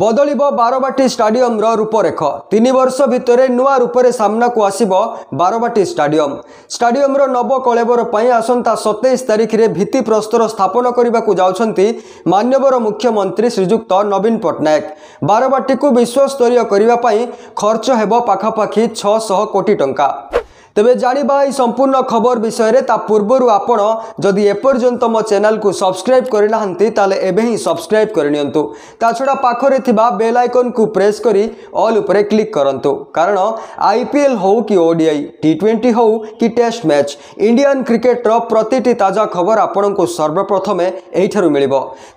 ବଦଳିବ ବାରବାଟୀ ଷ୍ଟାଡିୟମର ରୂପରେଖ ତିନି ବର୍ଷ ଭିତରେ ନୂଆ ରୂପରେ ସାମ୍ନାକୁ ଆସିବ ବାରବାଟୀ ଷ୍ଟାଡିୟମ ଷ୍ଟାଡିୟମର ନବକଳେବର ପାଇଁ ଆସନ୍ତା ସତେଇଶ ତାରିଖରେ ଭିତ୍ତିପ୍ରସ୍ତର ସ୍ଥାପନ କରିବାକୁ ଯାଉଛନ୍ତି ମାନ୍ୟବର ମୁଖ୍ୟମନ୍ତ୍ରୀ ଶ୍ରୀଯୁକ୍ତ ନବୀନ ପଟ୍ଟନାୟକ ବାରବାଟୀକୁ ବିଶ୍ୱସ୍ତରୀୟ କରିବା ପାଇଁ ଖର୍ଚ୍ଚ ହେବ ପାଖାପାଖି ଛଅଶହ କୋଟି ଟଙ୍କା तेज जाना संपूर्ण खबर विषय में पूर्व आपण जदि एपर्तंत मो चेल को सब्सक्राइब करना तेल एवं ही सब्सक्राइब करनी छड़ा पाखे बेल आइकन को प्रेस कर अल्परे क्लिक करूँ कारण आईपीएल हो कि ओडीआई टी ट्वेंटी हो कि टेस्ट मैच इंडियान क्रिकेटर प्रति ताजा खबर आपण को सर्वप्रथमे यही मिल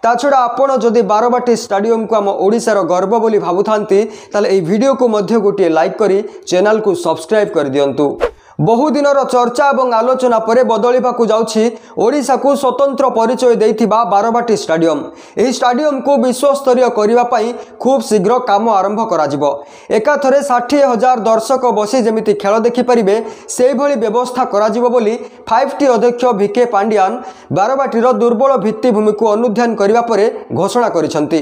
छड़ा आपड़ जदि बारवाटी स्टाडियम को आम ओडार गर्व बोली भावता तेल यही भिडियो को लाइक कर चेल को सब्सक्राइब कर दिंतु ବହୁଦିନର ଚର୍ଚ୍ଚା ଏବଂ ଆଲୋଚନା ପରେ ବଦଳିବାକୁ ଯାଉଛି ଓଡ଼ିଶାକୁ ସ୍ୱତନ୍ତ୍ର ପରିଚୟ ଦେଇଥିବା ବାରବାଟୀ ଷ୍ଟାଡିୟମ ଏହି ଷ୍ଟାଡିୟମକୁ ବିଶ୍ୱସ୍ତରୀୟ କରିବା ପାଇଁ ଖୁବ୍ ଶୀଘ୍ର କାମ ଆରମ୍ଭ କରାଯିବ ଏକାଥରେ ଷାଠିଏ ହଜାର ଦର୍ଶକ ବସି ଯେମିତି ଖେଳ ଦେଖିପାରିବେ ସେହିଭଳି ବ୍ୟବସ୍ଥା କରାଯିବ ବୋଲି ଫାଇଭ୍ ଟି ଅଧ୍ୟକ୍ଷ ଭିକେ ପାଣ୍ଡିଆନ୍ ବାରବାଟୀର ଦୁର୍ବଳ ଭିତ୍ତିଭୂମିକୁ ଅନୁଧ୍ୟାନ କରିବା ପରେ ଘୋଷଣା କରିଛନ୍ତି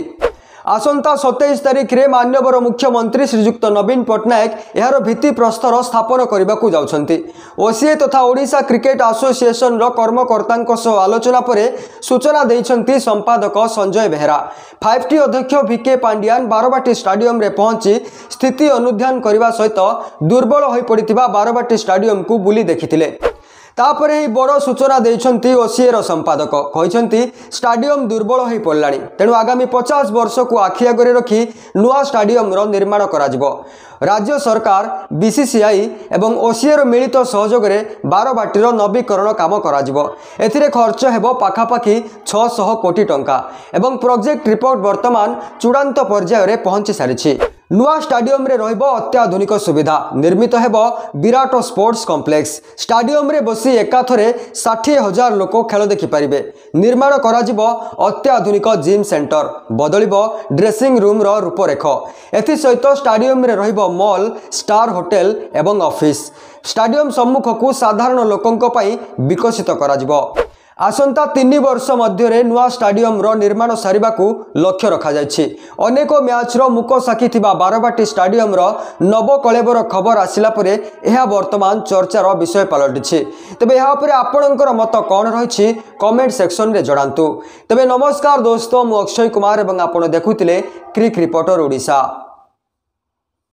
ଆସନ୍ତା ସତେଇଶ ତାରିଖରେ ମାନ୍ୟବର ମୁଖ୍ୟମନ୍ତ୍ରୀ ଶ୍ରୀଯୁକ୍ତ ନବୀନ ପଟ୍ଟନାୟକ ଏହାର ଭିତ୍ତିପ୍ରସ୍ତର ସ୍ଥାପନ କରିବାକୁ ଯାଉଛନ୍ତି ଓସିଏ ତଥା ଓଡ଼ିଶା କ୍ରିକେଟ ଆସୋସିଏସନର କର୍ମକର୍ତ୍ତାଙ୍କ ସହ ଆଲୋଚନା ପରେ ସୂଚନା ଦେଇଛନ୍ତି ସମ୍ପାଦକ ସଞ୍ଜୟ ବେହେରା ଫାଇଭ୍ ଟି ଅଧ୍ୟକ୍ଷ ଭିକେ ପାଣ୍ଡିଆନ ବାରବାଟୀ ଷ୍ଟାଡିୟମରେ ପହଞ୍ଚି ସ୍ଥିତି ଅନୁଧ୍ୟାନ କରିବା ସହିତ ଦୁର୍ବଳ ହୋଇପଡ଼ିଥିବା ବାରବାଟୀ ଷ୍ଟାଡିୟମକୁ ବୁଲି ଦେଖିଥିଲେ ତାପରେ ଏହି ବଡ଼ ସୂଚନା ଦେଇଛନ୍ତି ଓସିଏର ସମ୍ପାଦକ କହିଛନ୍ତି ଷ୍ଟାଡିୟମ୍ ଦୁର୍ବଳ ହୋଇପଡ଼ିଲାଣି ତେଣୁ ଆଗାମୀ ପଚାଶ ବର୍ଷକୁ ଆଖି ଆଗରେ ରଖି ନୂଆ ଷ୍ଟାଡିୟମ୍ର ନିର୍ମାଣ କରାଯିବ ରାଜ୍ୟ ସରକାର ବିସିସିଆଇ ଏବଂ ଓସିଏର ମିଳିତ ସହଯୋଗରେ ବାରବାଟୀର ନବୀକରଣ କାମ କରାଯିବ ଏଥିରେ ଖର୍ଚ୍ଚ ହେବ ପାଖାପାଖି ଛଅଶହ କୋଟି ଟଙ୍କା ଏବଂ ପ୍ରୋଜେକ୍ଟ ରିପୋର୍ଟ ବର୍ତ୍ତମାନ ଚୂଡ଼ାନ୍ତ ପର୍ଯ୍ୟାୟରେ ପହଞ୍ଚି ସାରିଛି ନୂଆ ଷ୍ଟାଡିୟମରେ ରହିବ ଅତ୍ୟାଧୁନିକ ସୁବିଧା ନିର୍ମିତ ହେବ ବିରାଟ ସ୍ପୋର୍ଟସ୍ କମ୍ପ୍ଲେକ୍ସ ଷ୍ଟାଡିୟମରେ ବସି ଏକାଥରେ ଷାଠିଏ ହଜାର ଲୋକ ଖେଳ ଦେଖିପାରିବେ ନିର୍ମାଣ କରାଯିବ ଅତ୍ୟାଧୁନିକ ଜିମ୍ ସେଣ୍ଟର ବଦଳିବ ଡ୍ରେସିଂ ରୁମ୍ର ରୂପରେଖ ଏଥିସହିତ ଷ୍ଟାଡିୟମରେ ରହିବ ମଲ୍ ଷ୍ଟାର୍ ହୋଟେଲ ଏବଂ ଅଫିସ୍ ଷ୍ଟାଡିୟମ ସମ୍ମୁଖକୁ ସାଧାରଣ ଲୋକଙ୍କ ପାଇଁ ବିକଶିତ କରାଯିବ ଆସନ୍ତା ତିନି ବର୍ଷ ମଧ୍ୟରେ ନୂଆ ଷ୍ଟାଡିୟମ୍ର ନିର୍ମାଣ ସାରିବାକୁ ଲକ୍ଷ୍ୟ ରଖାଯାଇଛି ଅନେକ ମ୍ୟାଚ୍ର ମୁକ ସାକ୍ଷୀ ଥିବା ବାରବାଟୀ ଷ୍ଟାଡିୟମ୍ର ନବକଳେବର ଖବର ଆସିଲା ପରେ ଏହା ବର୍ତ୍ତମାନ ଚର୍ଚ୍ଚାର ବିଷୟ ପାଲଟିଛି ତେବେ ଏହା ଉପରେ ଆପଣଙ୍କର ମତ କ'ଣ ରହିଛି କମେଣ୍ଟ ସେକ୍ସନରେ ଜଣାନ୍ତୁ ତେବେ ନମସ୍କାର ଦୋସ୍ତ ମୁଁ ଅକ୍ଷୟ କୁମାର ଏବଂ ଆପଣ ଦେଖୁଥିଲେ କ୍ରିକ୍ ରିପୋର୍ଟର ଓଡ଼ିଶା